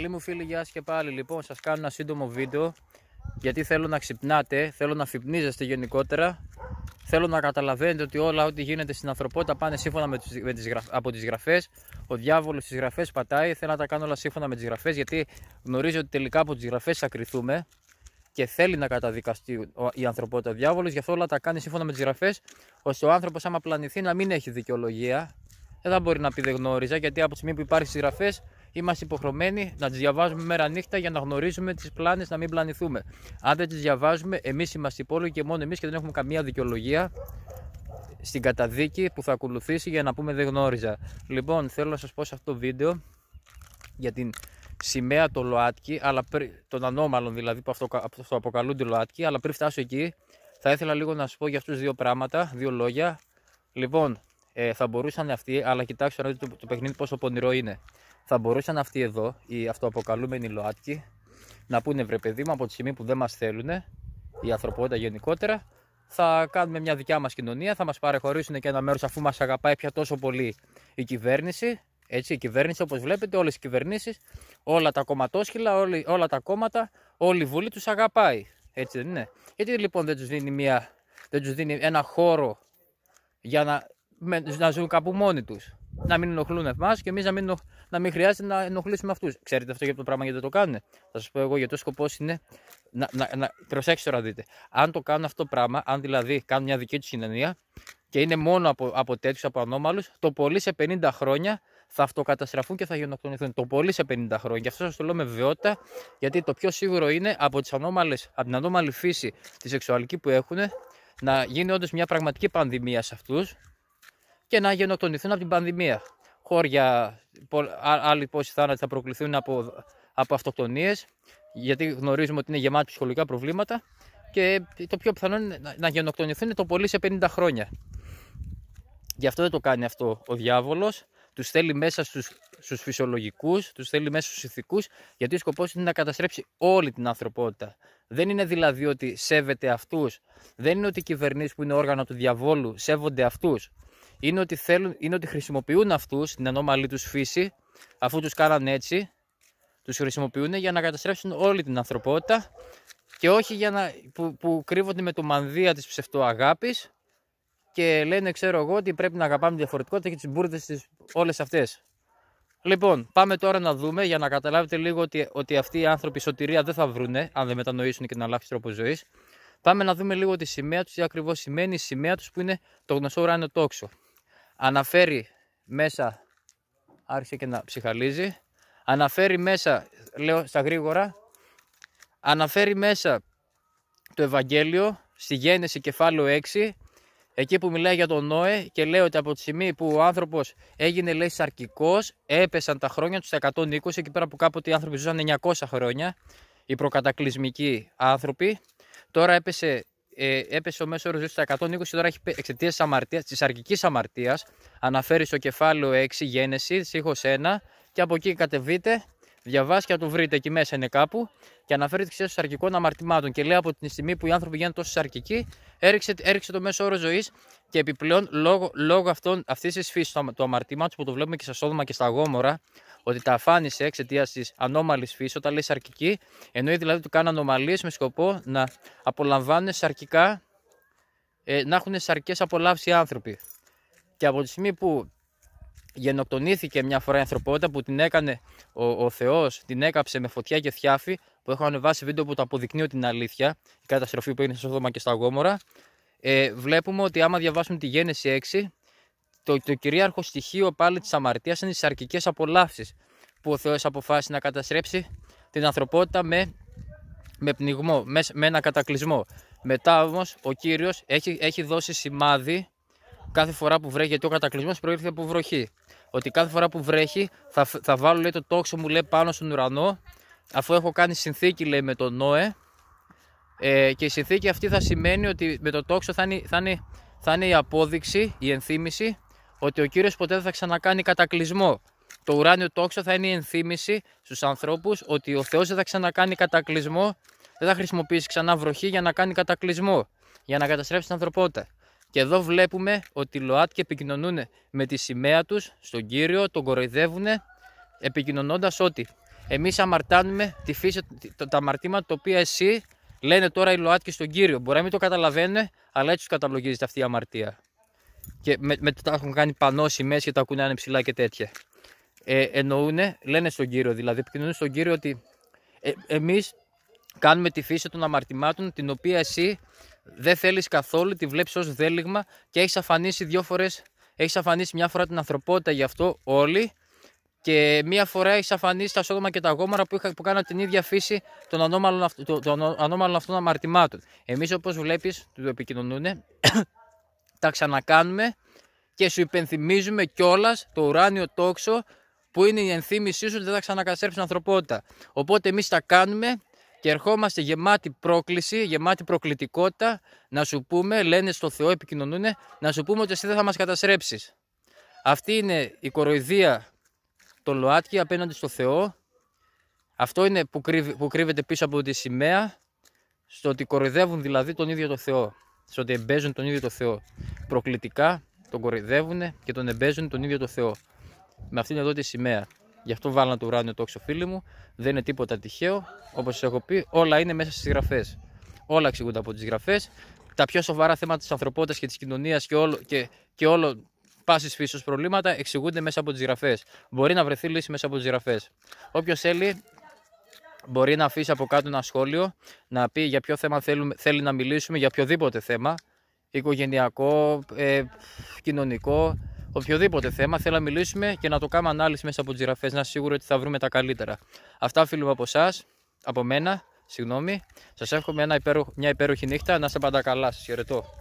Καλή μου φίλη, γεια σας και πάλι. Λοιπόν, σας κάνω ένα σύντομο βίντεο γιατί θέλω να ξυπνάτε, θέλω να φυπνίζεστε γενικότερα. Θέλω να καταλαβαίνετε ότι όλα ό,τι γίνεται στην ανθρωπότητα πάνε σύμφωνα με τις, με τις, από τις γραφές. Ο διάβολος στις γραφές πατάει, θέλω να τα κάνω όλα σύμφωνα με τις γραφές γιατί γνωρίζω ότι τελικά από τις γραφές θα κρυθούμε και θέλει να καταδικαστεί η ανθρωπότητα διάβολος, γι' αυτό όλα τα κάνει σύμφωνα με τις γραφές, ώστε ο άνθρωπος άμα πλανηθεί να μην έχει δικαιολογία, δεν θα μπορεί να πει δεν γνώριζα, γιατί από τη στιγμή που υπάρχει στις γραφές είμαστε υποχρεωμένοι να τις διαβάζουμε μέρα νύχτα για να γνωρίζουμε τις πλάνες, να μην πλανηθούμε. Αν δεν τις διαβάζουμε, εμείς είμαστε υπόλογοι και μόνο εμείς και δεν έχουμε καμία δικαιολογία στην καταδίκη που θα ακολουθήσει για να πούμε δεν γνώριζα. Λοιπόν, θέλω να σας πω σε αυτό το βίντεο για την σημαία των ΛΟΑΤΚΙ, αλλά πρι... των ανώμαλων δηλαδή που αυτό, αποκαλούνται ΛΟΑΤΚΙ, αλλά πριν φτάσω εκεί, θα ήθελα λίγο να σας πω για αυτούς δύο πράγματα, δύο λόγια. Λοιπόν, ε, θα μπορούσαν αυτοί, αλλά κοιτάξτε να δείτε το, το παιχνίδι πόσο πονηρό είναι θα μπορούσαν αυτοί εδώ, οι αυτοαποκαλούμενοι ΛΟΑΤΚΙ, να πούνε βρε παιδί μου από τη στιγμή που δεν μας θέλουν, η ανθρωπότητα γενικότερα, θα κάνουμε μια δικιά μας κοινωνία, θα μας παρεχωρήσουν και ένα μέρος αφού μας αγαπάει πια τόσο πολύ η κυβέρνηση. Έτσι, η κυβέρνηση όπως βλέπετε, όλες οι κυβερνήσεις, όλα τα κομματόσχυλα, όλη, όλα τα κόμματα, όλη η Βουλή τους αγαπάει. Έτσι δεν είναι. Γιατί λοιπόν δεν τους δίνει, δίνει ένα χώρο για να, να ζουν κάπου μόνοι τους. Να μην ενοχλούν εμάς και εμείς να μην να μην χρειάζεται να ενοχλήσουμε αυτούς. Ξέρετε αυτό για το πράγμα γιατί το κάνουν. Θα σας πω εγώ γιατί ο σκοπός είναι. Να, να, να, προσέξτε τώρα, δείτε. Αν το κάνουν αυτό το πράγμα, αν δηλαδή κάνουν μια δική τους κοινωνία και είναι μόνο από, από τέτοιους, από ανώμαλους, το πολύ σε 50 χρόνια θα αυτοκαταστραφούν και θα γενοκτονηθούν. Το πολύ σε 50 χρόνια. Και αυτό σας το λέω με βεβαιότητα, γιατί το πιο σίγουρο είναι από, τις ανώμαλες, από την ανώμαλη φύση τη σεξουαλική που έχουν να γίνει όντως μια πραγματική πανδημία σε αυτούς και να γενοκτονηθούν από την πανδημία χώρια, άλλοι πόσοι θάνατοι θα προκληθούν από, από αυτοκτονίες, γιατί γνωρίζουμε ότι είναι γεμάτοι ψυχολογικά προβλήματα και το πιο πιθανό είναι να γενοκτονηθούν το πολύ σε 50 χρόνια. Γι' αυτό δεν το κάνει αυτό ο διάβολος, τους θέλει μέσα στους, στους φυσιολογικούς, τους θέλει μέσα στους ηθικούς, γιατί ο σκοπός είναι να καταστρέψει όλη την ανθρωπότητα. Δεν είναι δηλαδή ότι σέβεται αυτούς, δεν είναι ότι οι κυβερνήσεις που είναι όργανα του διαβόλου σέβονται αυτούς είναι ότι, θέλουν, είναι ότι χρησιμοποιούν αυτούς την ανώμαλή τους φύση, αφού τους κάναν έτσι, τους χρησιμοποιούν για να καταστρέψουν όλη την ανθρωπότητα και όχι για να, που, που κρύβονται με το μανδύα της ψευτοαγάπης και λένε, ξέρω εγώ, ότι πρέπει να αγαπάμε διαφορετικότητα και τις μπουρδες όλες αυτές. Λοιπόν, πάμε τώρα να δούμε για να καταλάβετε λίγο ότι, ότι αυτοί οι άνθρωποι σωτηρία δεν θα βρούνε αν δεν μετανοήσουν και να αλλάξουν τρόπο ζωής. Πάμε να δούμε λίγο τη σημαία τους, τι ακριβώς σημαίνει η σημαία τους που είναι το γνωστό ουράνιο τόξο αναφέρει μέσα, άρχισε και να ψυχαλίζει, αναφέρει μέσα, λέω στα γρήγορα, αναφέρει μέσα το Ευαγγέλιο στη Γέννηση κεφάλαιο 6, εκεί που μιλάει για τον Νόε και λέει ότι από τη στιγμή που ο άνθρωπος έγινε λέει σαρκικός, έπεσαν τα χρόνια τους 120, εκεί πέρα που κάποτε οι άνθρωποι ζούσαν 900 χρόνια, οι προκατακλυσμικοί άνθρωποι, τώρα έπεσε ε, έπεσε ο μέσος όρος στα 120, τώρα έχει εξαιτίας της αρκική αμαρτίας. Αναφέρει στο κεφάλαιο 6 γένεσης, ήχος 1, και από εκεί κατεβείτε διαβάσει και να το βρείτε εκεί μέσα είναι κάπου και αναφέρεται ξέρεις σαρκικών αμαρτημάτων. Και λέει από την στιγμή που οι άνθρωποι γίνονται τόσο σαρκικοί, έριξε, έριξε το μέσο όρο ζωής και επιπλέον λόγω, λόγω αυτής της φύσης του το αμαρτήματο που το βλέπουμε και στα σώμα και στα Γόμορα, ότι τα αφάνισε εξαιτίας της ανώμαλης φύσης, όταν λέει σαρκική, εννοεί δηλαδή του κάνουν ανομαλίες με σκοπό να απολαμβάνουν σαρκικά, ε, να έχουν σαρκές απολαύσει οι άνθρωποι. Και από τη στιγμή που γενοκτονήθηκε μια φορά η ανθρωπότητα που την έκανε ο, ο Θεός, την έκαψε με φωτιά και θιάφη που έχω ανεβάσει βίντεο που το αποδεικνύει την αλήθεια, η καταστροφή που έγινε στο Σόδομα και στα Γόμορα. Ε, βλέπουμε ότι άμα διαβάσουμε τη Γένεση 6, το, το κυρίαρχο στοιχείο πάλι της αμαρτίας είναι οι σαρκικέ απολαύσεις που ο Θεός αποφάσισε να καταστρέψει την ανθρωπότητα με, με πνιγμό, μες, με ένα κατακλυσμό. Μετά όμως, ο κύριος έχει, έχει δώσει σημάδι κάθε φορά που βρέχει, γιατί ο κατακλυσμός προήλθε από βροχή. Ότι κάθε φορά που βρέχει θα, θα βάλω λέει, το τόξο μου λέει, πάνω στον ουρανό, αφού έχω κάνει συνθήκη λέει, με τον Νόε. Ε, και η συνθήκη αυτή θα σημαίνει ότι με το τόξο θα είναι, θα η απόδειξη, η ενθύμηση ότι ο κύριος ποτέ δεν θα ξανακάνει κατακλυσμό. Το ουράνιο τόξο θα είναι η ενθύμηση στους ανθρώπους ότι ο Θεός δεν θα ξανακάνει κατακλυσμό, δεν θα χρησιμοποιήσει ξανά βροχή για να κάνει κατακλυσμό, για να καταστρέψει την ανθρωπότητα. Και εδώ βλέπουμε ότι οι ΛΟΑΤΚΙ επικοινωνούν με τη σημαία τους στον Κύριο, τον κοροϊδεύουν επικοινωνώντας ότι εμείς αμαρτάνουμε τη φύση, τα αμαρτήματα τα οποία εσύ λένε τώρα οι ΛΟΑΤΚΙ στον Κύριο. Μπορεί να μην το καταλαβαίνουν, αλλά έτσι τους καταλογίζεται αυτή η αμαρτία. Και μετά με, τα έχουν κάνει πανό σημαίες και τα ακούνε είναι ψηλά και τέτοια. Ε, εννοούν, λένε στον Κύριο δηλαδή, επικοινωνούν στον Κύριο ότι ε, εμείς κάνουμε τη φύση των αμαρτημάτων την οποία εσύ δεν θέλεις καθόλου, τη βλέπεις ως δέλιγμα και έχεις αφανίσει δύο φορές. Έχεις αφανίσει μια φορά την ανθρωπότητα γι' αυτό όλοι. Και μία φορά έχεις αφανίσει τα σώμα και τα γόμαρα που, είχα, που κάναν την ίδια φύση των ανώμαλων, αυ, των, των ανώμαλων αυτών αμαρτημάτων. Εμείς, όπως βλέπεις, του επικοινωνούν, τα ξανακάνουμε και σου υπενθυμίζουμε κιόλας το ουράνιο τόξο που είναι η ενθύμησή σου ότι δεν θα ξανακαστρέψει την ανθρωπότητα. Οπότε εμείς τα κάνουμε και ερχόμαστε γεμάτη πρόκληση, γεμάτη προκλητικότητα να σου πούμε, λένε στο Θεό, επικοινωνούν, να σου πούμε ότι εσύ δεν θα μας καταστρέψεις. Αυτή είναι η κοροϊδία των ΛΟΑΤΚΙ απέναντι στο Θεό. Αυτό είναι που, που κρύβεται πίσω από τη σημαία, στο ότι κοροϊδεύουν δηλαδή τον ίδιο το Θεό. Στο ότι εμπέζουν τον ίδιο το Θεό. Προκλητικά τον κοροϊδεύουν και τον εμπέζουν τον ίδιο το Θεό. Με αυτήν εδώ τη σημαία. Γι' αυτό βάλα το ουράνιο τόξο φίλοι μου. Δεν είναι τίποτα τυχαίο. Όπως σας έχω πει, όλα είναι μέσα στις γραφές. Όλα εξηγούνται από τις γραφές. Τα πιο σοβαρά θέματα της ανθρωπότητας και της κοινωνίας και όλο, και, και όλο πάσης προβλήματα εξηγούνται μέσα από τις γραφές. Μπορεί να βρεθεί λύση μέσα από τις γραφές. Όποιος θέλει, μπορεί να αφήσει από κάτω ένα σχόλιο, να πει για ποιο θέμα θέλουμε, θέλει να μιλήσουμε, για οποιοδήποτε θέμα, οικογενειακό, ε, κοινωνικό, οποιοδήποτε θέμα θέλω να μιλήσουμε και να το κάνουμε ανάλυση μέσα από τις γραφές. Να σίγουρο ότι θα βρούμε τα καλύτερα. Αυτά φίλοι μου από εσάς, από μένα, συγγνώμη. Σας εύχομαι μια υπέροχη νύχτα. Να είστε πάντα καλά. Σας χαιρετώ.